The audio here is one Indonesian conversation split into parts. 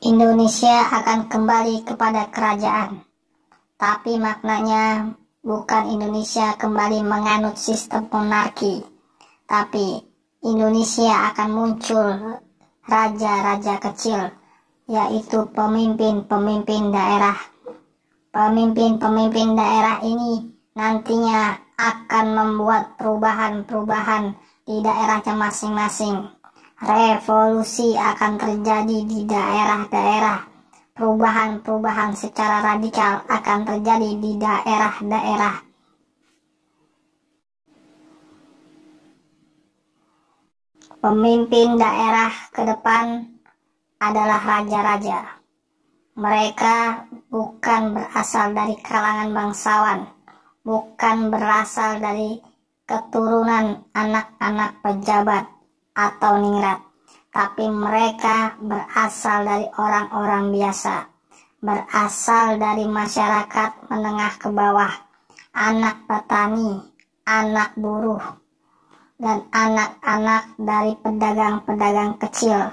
Indonesia akan kembali kepada kerajaan, tapi maknanya bukan Indonesia kembali menganut sistem monarki, tapi Indonesia akan muncul raja-raja kecil, yaitu pemimpin-pemimpin daerah. Pemimpin-pemimpin daerah ini nantinya akan membuat perubahan-perubahan di daerahnya masing-masing revolusi akan terjadi di daerah-daerah. Perubahan-perubahan secara radikal akan terjadi di daerah-daerah. Pemimpin daerah ke depan adalah raja-raja. Mereka bukan berasal dari kalangan bangsawan, bukan berasal dari keturunan anak-anak pejabat atau ningrat, tapi mereka berasal dari orang-orang biasa, berasal dari masyarakat menengah ke bawah, anak petani, anak buruh, dan anak-anak dari pedagang-pedagang kecil.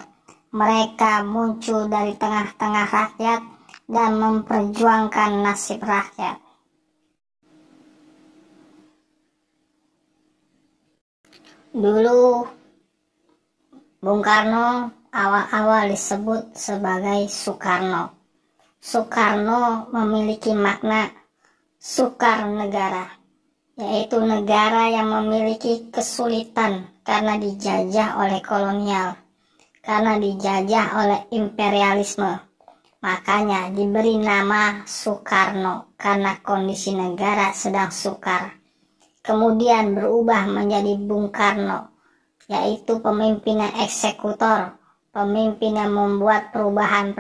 Mereka muncul dari tengah-tengah rakyat dan memperjuangkan nasib rakyat. Dulu Bung Karno awal-awal disebut sebagai Soekarno. Soekarno memiliki makna sukar negara, yaitu negara yang memiliki kesulitan karena dijajah oleh kolonial, karena dijajah oleh imperialisme. Makanya diberi nama Soekarno karena kondisi negara sedang sukar. Kemudian berubah menjadi Bung Karno yaitu yang eksekutor, pemimpin yang membuat perubahan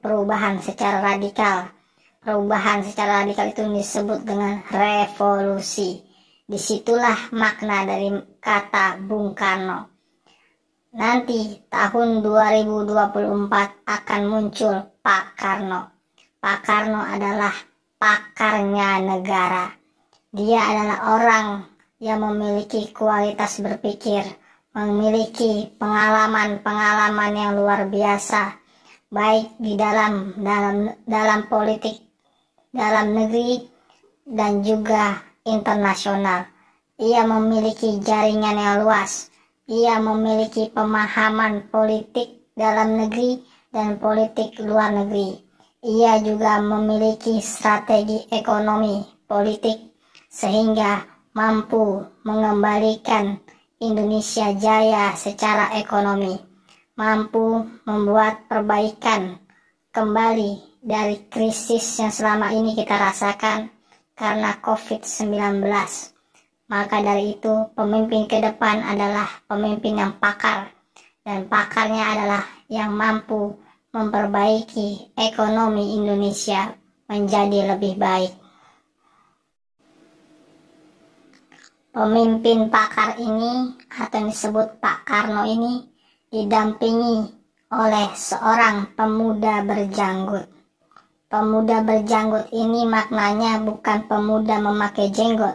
perubahan secara radikal. Perubahan secara radikal itu disebut dengan revolusi. Disitulah makna dari kata Bung Karno. Nanti tahun 2024 akan muncul Pak Karno. Pak Karno adalah pakarnya negara. Dia adalah orang yang memiliki kualitas berpikir, memiliki pengalaman-pengalaman yang luar biasa baik di dalam dalam dalam politik dalam negeri dan juga internasional. Ia memiliki jaringan yang luas. Ia memiliki pemahaman politik dalam negeri dan politik luar negeri. Ia juga memiliki strategi ekonomi politik sehingga mampu mengembalikan Indonesia jaya secara ekonomi, mampu membuat perbaikan kembali dari krisis yang selama ini kita rasakan karena COVID-19. Maka dari itu, pemimpin ke depan adalah pemimpin yang pakar, dan pakarnya adalah yang mampu memperbaiki ekonomi Indonesia menjadi lebih baik. Pemimpin pakar ini atau yang disebut Pak Karno ini didampingi oleh seorang pemuda berjanggut. Pemuda berjanggut ini maknanya bukan pemuda memakai jenggot,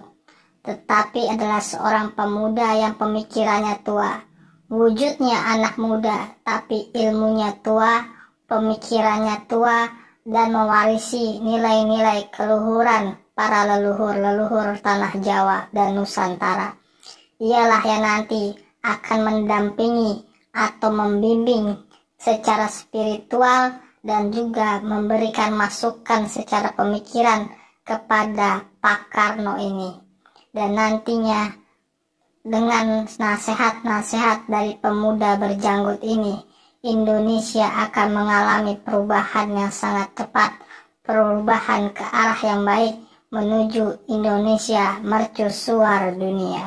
tetapi adalah seorang pemuda yang pemikirannya tua. Wujudnya anak muda, tapi ilmunya tua, pemikirannya tua, dan mewarisi nilai-nilai keluhuran para leluhur-leluhur tanah Jawa dan Nusantara. Ialah yang nanti akan mendampingi atau membimbing secara spiritual dan juga memberikan masukan secara pemikiran kepada Pak Karno ini. Dan nantinya dengan nasihat-nasihat dari pemuda berjanggut ini, Indonesia akan mengalami perubahan yang sangat cepat, perubahan ke arah yang baik menuju Indonesia mercusuar dunia.